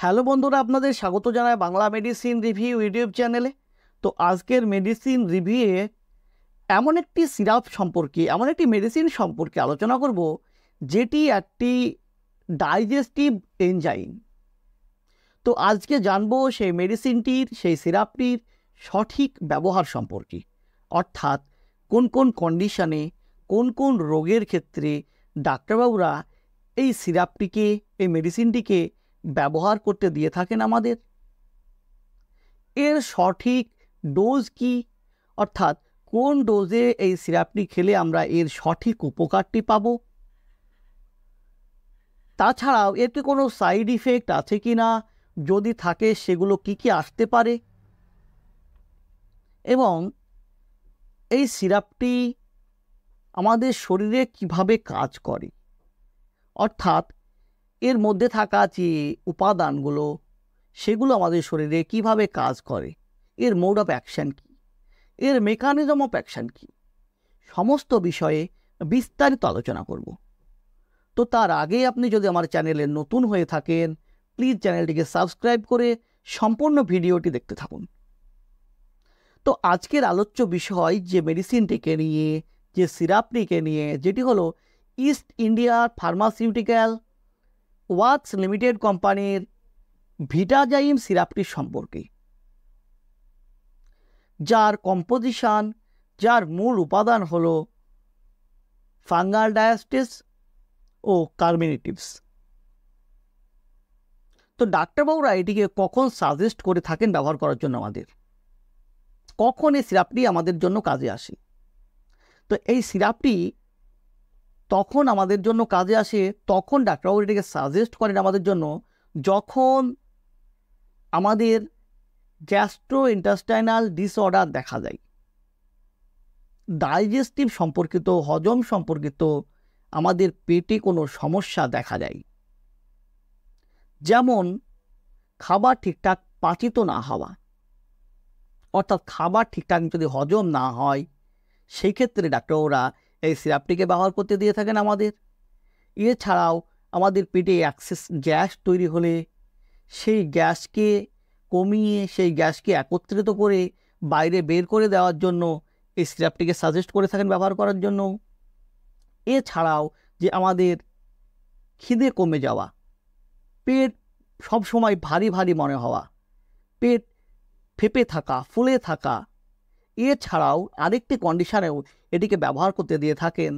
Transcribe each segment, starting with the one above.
hello বন্ধুরা আপনাদের স্বাগত জানায় বাংলা মেডিসিন রিভিউ ইউটিউব চ্যানেলে তো আজকের মেডিসিন রিভিউয়ে এমন একটি সিরাপ সম্পর্কে এমন একটি মেডিসিন সম্পর্কে আলোচনা করব যেটি একটি ডাইজেস্টিভ এনজাইম তো আজকে জানবো সেই মেডিসিনটির সেই সিরাপটির সঠিক ব্যবহার সম্পর্কে অর্থাৎ কোন কোন কন্ডিশনে কোন কোন রোগের ক্ষেত্রে ডাক্তারবাবুরা এই সিরাপটিকে এই মেডিসিনটিকে ব্যবহার করতে দিয়ে থাকেন আমাদের এর সঠিক ডোজ কি অর্থাৎ কোন ডোজে এই সিরাপটি খেলে আমরা এর সঠিক উপকারটি পাব তাছাড়াও এতে কোনো সাইড ইফেক্ট আছে কি না যদি থাকে সেগুলো কি কি আসতে পারে এবং এই সিরাপটি আমাদের শরীরে কিভাবে কাজ করে অর্থাৎ এর মধ্যে থাকা যে উপাদানগুলো সেগুলো আমাদের শরীরে কিভাবে কাজ করে এর মোড অফ অ্যাকশান কী এর মেকানিজম অফ অ্যাকশান কী সমস্ত বিষয়ে বিস্তারিত আলোচনা করব তো তার আগে আপনি যদি আমার চ্যানেলে নতুন হয়ে থাকেন প্লিজ চ্যানেলটিকে সাবস্ক্রাইব করে সম্পূর্ণ ভিডিওটি দেখতে থাকুন তো আজকের আলোচ্য বিষয় যে মেডিসিনটিকে নিয়ে যে সিরাপটিকে নিয়ে যেটি হলো East India pharmaceutical works limited কোম্পানির ভিটাজাইম সিরাপটি সম্পর্কে যার কম্পোজিশান যার মূল উপাদান হল ফাঙ্গাল ডায়াস্টিস ও কার্মিনেটিভস তো ডাক্তারবাবুরা এটিকে কখন সাজেস্ট করে থাকেন ব্যবহার করার জন্য আমাদের কখন এই সিরাপটি আমাদের জন্য কাজে আসে তো এই সিরাপটি তখন আমাদের জন্য কাজে আসে তখন ডাক্তারবাবু এটাকে সাজেস্ট করেন আমাদের জন্য যখন আমাদের গ্যাস্ট্রো ইন্টাস্টাইনাল ডিসঅর্ডার দেখা যায় ডাইজেস্টিভ সম্পর্কিত হজম সম্পর্কিত আমাদের পেটে কোনো সমস্যা দেখা যায় যেমন খাবার ঠিকঠাক পাচিত না হওয়া অর্থাৎ খাবার ঠিকঠাক যদি হজম না হয় সেই ক্ষেত্রে ডাক্তাররা এই সিরাপটিকে ব্যবহার করতে দিয়ে থাকেন আমাদের এছাড়াও আমাদের পেটে অ্যাক্সেস গ্যাস তৈরি হলে সেই গ্যাসকে কমিয়ে সেই গ্যাসকে একত্রিত করে বাইরে বের করে দেওয়ার জন্য এই সিরাপটিকে সাজেস্ট করে থাকেন ব্যবহার করার জন্য এছাড়াও যে আমাদের খিদে কমে যাওয়া পেট সবসময় ভারী ভারী মনে হওয়া পেট ফেপে থাকা ফুলে থাকা এছাড়াও আরেকটি কন্ডিশনেও এটিকে ব্যবহার করতে দিয়ে থাকেন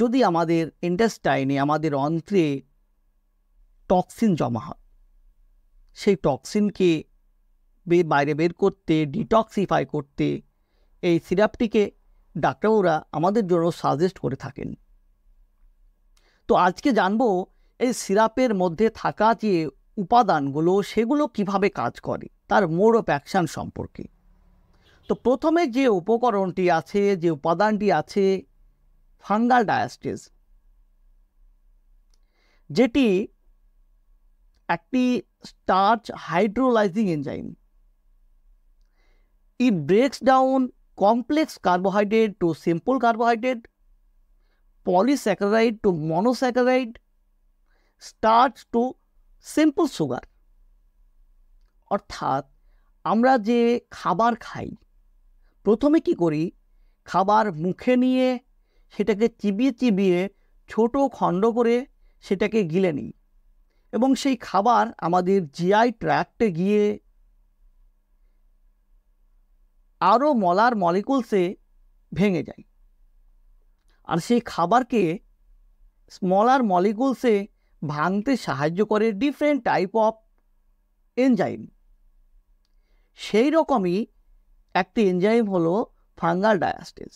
যদি আমাদের ইন্টেস্টাইনে আমাদের অন্ত্রে টক্সিন জমা হয় সেই টক্সিনকে বাইরে বের করতে ডিটক্সিফাই করতে এই সিরাপটিকে ডাক্তারবাবুরা আমাদের জন্য সাজেস্ট করে থাকেন তো আজকে জানব এই সিরাপের মধ্যে থাকা যে উপাদানগুলো সেগুলো কিভাবে কাজ করে তার মোড অফ অ্যাকশান সম্পর্কে তো প্রথমে যে উপকরণটি আছে যে উপাদানটি আছে ফাঙ্গাল ডায়াস্টিস যেটি একটি স্টার্চ হাইড্রোলাইজিং এনজাইম ই breaks down complex carbohydrate to simple carbohydrate polysaccharide to monosaccharide starch to simple sugar অর্থাৎ আমরা যে খাবার খাই প্রথমে কি করি খাবার মুখে নিয়ে সেটাকে চিবিয়ে চিবিয়ে ছোট খণ্ড করে সেটাকে গিলে নিই এবং সেই খাবার আমাদের জিআই ট্র্যাক্টে গিয়ে আরও মলার মলিকুলসে ভেঙে যায় আর সেই খাবারকে স্মলার মলিকুলসে ভাঙতে সাহায্য করে ডিফারেন্ট টাইপ অফ এনজাইম সেই রকমই একটি এনজাইম হলো ফাঙ্গাল ডায়াস্টেজ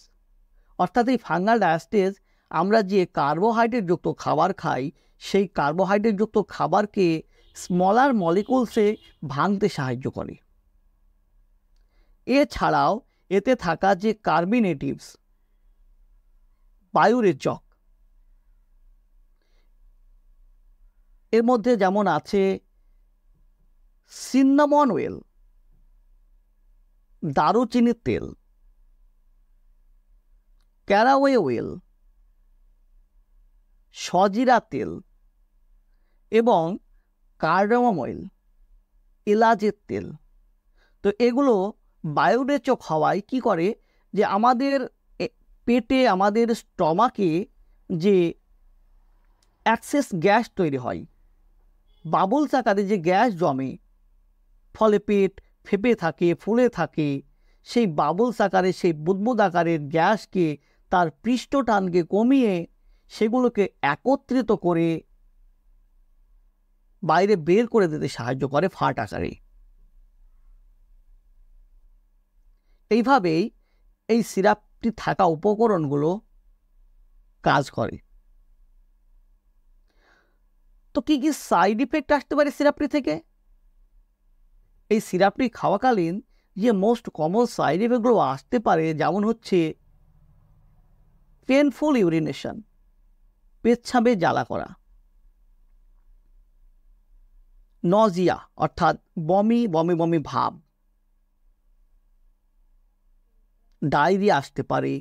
অর্থাৎ এই ফাঙ্গাল ডায়াস্টেজ আমরা যে কার্বোহাইড্রেটযুক্ত খাবার খাই সেই কার্বোহাইড্রেটযুক্ত খাবারকে স্মলার মলিকুলসে ভাঙতে সাহায্য করে এছাড়াও এতে থাকা যে কার্বিনেটিভস বায়ুরেচক এর মধ্যে যেমন আছে সিন্নামন ওয়েল দারুচিনির তেল ক্যারাওয়ে ওয়েল সজিরা তেল এবং কার্ডামম অয়েল এলাচের তেল তো এগুলো বায়োডেচক হওয়ায় কি করে যে আমাদের পেটে আমাদের স্টমাকে যে অ্যাক্সেস গ্যাস তৈরি হয় বাবুল চাকাতে যে গ্যাস জমে ফলে পেট ফেপে থাকে ফুলে থাকে সেই বাবলস আকারে সেই বুদ্বুদ আকারের গ্যাসকে তার পৃষ্ঠটানকে কমিয়ে সেগুলোকে একত্রিত করে বাইরে বের করে দিতে সাহায্য করে ফাট আকারে এইভাবেই এই সিরাপটি থাকা উপকরণগুলো কাজ করে তো কী কী সাইড ইফেক্ট আসতে পারে সিরাপটি থেকে এই সিরাপটি খাওয়াকালীন যে মোস্ট কমন সাইড এফেক্টগুলো আসতে পারে যেমন হচ্ছে পেনফুল ইউরিনেশন পেচ্ছাবে জ্বালা করা নজিয়া অর্থাৎ বমি বমি বমি ভাব ডায়রিয়া আসতে পারে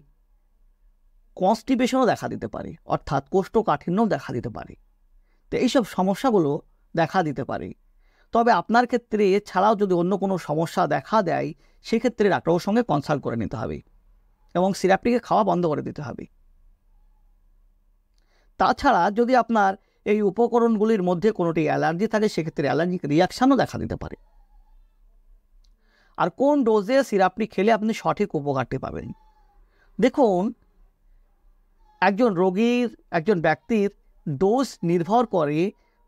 কনস্টিপেশনও দেখা দিতে পারে অর্থাৎ কোষ্ঠকাঠিন্যও দেখা দিতে পারে তো এইসব সমস্যাগুলো দেখা দিতে পারে তবে আপনার ক্ষেত্রে ছাড়াও যদি অন্য কোনো সমস্যা দেখা দেয় সেক্ষেত্রে ডাক্তারবাবুর সঙ্গে কনসাল্ট করে নিতে হবে এবং সিরাপটিকে খাওয়া বন্ধ করে দিতে হবে তাছাড়া যদি আপনার এই উপকরণগুলির মধ্যে কোনোটি অ্যালার্জি থাকে সেক্ষেত্রে অ্যালার্জিক রিয়াকশানও দেখা দিতে পারে আর কোন ডোজে সিরাপটি খেলে আপনি সঠিক উপকারটি পাবেন দেখুন একজন রোগীর একজন ব্যক্তির ডোজ নির্ভর করে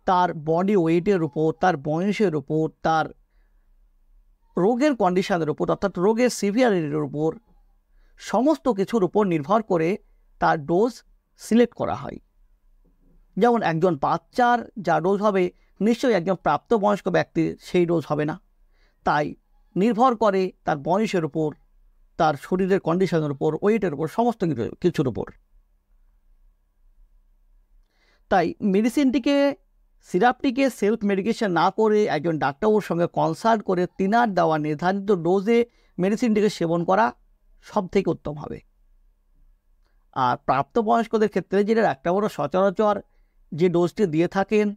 তার বডি ওয়েটের উপর তার বয়সের উপর তার রোগের কন্ডিশনের উপর অর্থাৎ রোগের সিভিয়ারিটির উপর সমস্ত কিছুর উপর নির্ভর করে তার ডোজ সিলেক্ট করা হয় যেমন একজন বাচ্চার যা ডোজ হবে নিশ্চয়ই একজন প্রাপ্তবয়স্ক ব্যক্তির সেই ডোজ হবে না তাই নির্ভর করে তার বয়সের উপর তার শরীরের কন্ডিশনের উপর ওয়েটের উপর সমস্ত কিছু কিছুর উপর তাই মেডিসিনটিকে সিরাপটিকে সেলফ মেডিকেশন না করে একজন ডাক্তারবাবুর সঙ্গে কনসাল্ট করে তিনার দেওয়া নির্ধারিত ডোজে মেডিসিনটিকে সেবন করা সব থেকে উত্তম হবে আর প্রাপ্তবয়স্কদের ক্ষেত্রে যেটা ডাক্তারবাবুরা সচরাচর যে ডোজটি দিয়ে থাকেন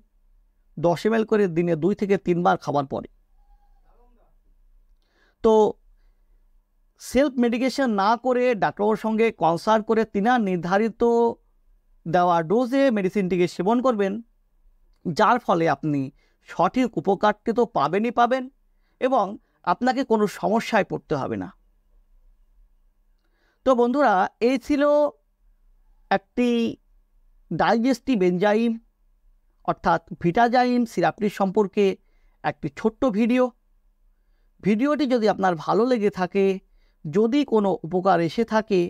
দশ এম করে দিনে দুই থেকে তিনবার খাবার পরে তো সেলফ মেডিকেশন না করে ডাক্তারবাবুর সঙ্গে কনসাল্ট করে তিনার নির্ধারিত দেওয়া ডোজে মেডিসিনটিকে সেবন করবেন যার ফলে আপনি সঠিক উপকারটি তো পাবেনই পাবেন এবং আপনাকে কোনো সমস্যায় পড়তে হবে না তো বন্ধুরা এই ছিল একটি ডাইজেস্টিভ এনজাইম অর্থাৎ ভিটাজাইম সিরাপটির সম্পর্কে একটি ছোট্ট ভিডিও ভিডিওটি যদি আপনার ভালো লেগে থাকে যদি কোনো উপকার এসে থাকে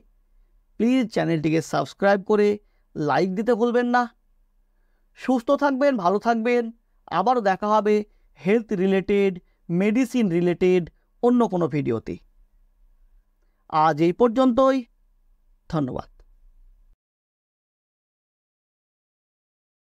প্লিজ চ্যানেলটিকে সাবস্ক্রাইব করে লাইক দিতে ভুলবেন না সুস্থ থাকবেন ভালো থাকবেন আবারও দেখা হবে হেলথ রিলেটেড মেডিসিন রিলেটেড অন্য কোনো ভিডিওতে আজ এই পর্যন্তই ধন্যবাদ